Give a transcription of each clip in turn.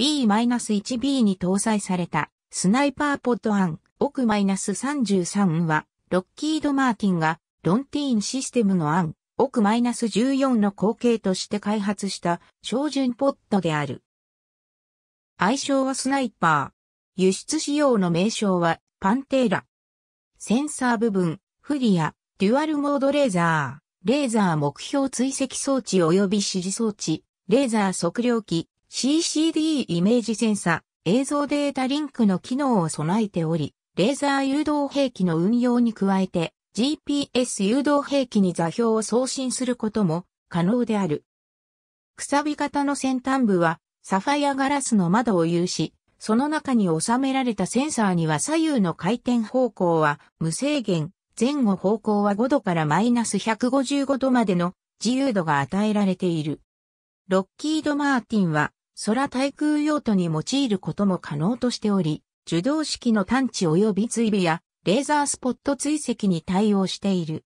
B-1B に搭載されたスナイパーポッド案奥 -33 はロッキード・マーティンがロンティーンシステムの案奥 -14 の後継として開発した標準ポッドである。愛称はスナイパー。輸出仕様の名称はパンテーラ。センサー部分、フリア、デュアルモードレーザー、レーザー目標追跡装置及び指示装置、レーザー測量機、CCD イメージセンサ、映像データリンクの機能を備えており、レーザー誘導兵器の運用に加えて、GPS 誘導兵器に座標を送信することも可能である。くさび型の先端部は、サファイアガラスの窓を有し、その中に収められたセンサーには左右の回転方向は無制限、前後方向は5度からマイナス155度までの自由度が与えられている。ロッキード・マーティンは空対空用途に用いることも可能としており、受動式の探知及び追尾やレーザースポット追跡に対応している。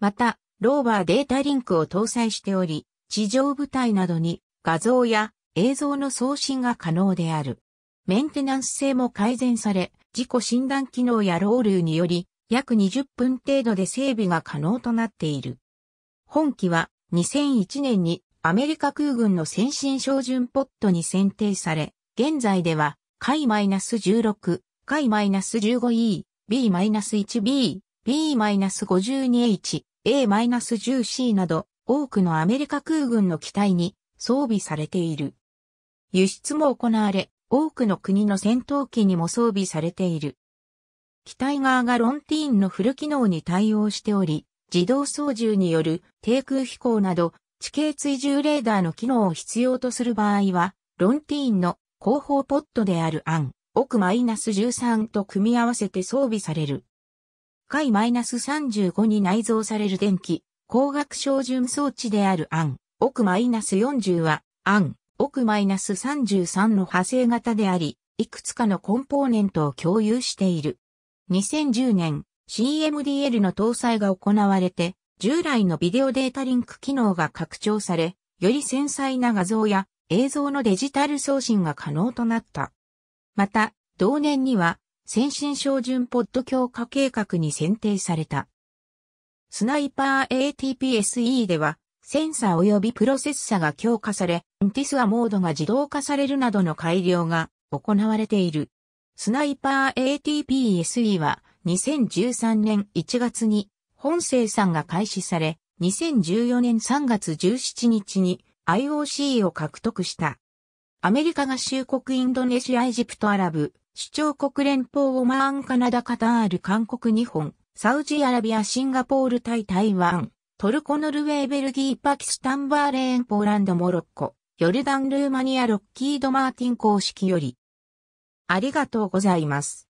また、ローバーデータリンクを搭載しており、地上部隊などに画像や映像の送信が可能である。メンテナンス性も改善され、自己診断機能やロールにより、約20分程度で整備が可能となっている。本機は2001年にアメリカ空軍の先進照準ポットに選定され、現在では、海 -16、海 -15E、B-1B、B-52H、A-10C など、多くのアメリカ空軍の機体に装備されている。輸出も行われ、多くの国の戦闘機にも装備されている。機体側がロンティーンのフル機能に対応しており、自動操縦による低空飛行など地形追従レーダーの機能を必要とする場合は、ロンティーンの後方ポットであるアン、奥 -13 と組み合わせて装備される。回 -35 に内蔵される電気、光学照準装置であるアン、奥 -40 は、アン、奥 -33 の派生型であり、いくつかのコンポーネントを共有している。2010年、CMDL の搭載が行われて、従来のビデオデータリンク機能が拡張され、より繊細な画像や映像のデジタル送信が可能となった。また、同年には、先進照準ポッド強化計画に選定された。スナイパー ATPSE では、センサー及びプロセッサが強化され、ティスアモードが自動化されるなどの改良が行われている。スナイパー ATPSE は2013年1月に本生産が開始され、2014年3月17日に IOC を獲得した。アメリカ合衆国インドネシアエジプトアラブ、主張国連邦オマーンカナダカタール韓国日本、サウジアラビアシンガポールタイ台湾、トルコノルウェーベルギーパキスタンバーレーンポーランドモロッコ、ヨルダンルーマニアロッキードマーティン公式より。ありがとうございます。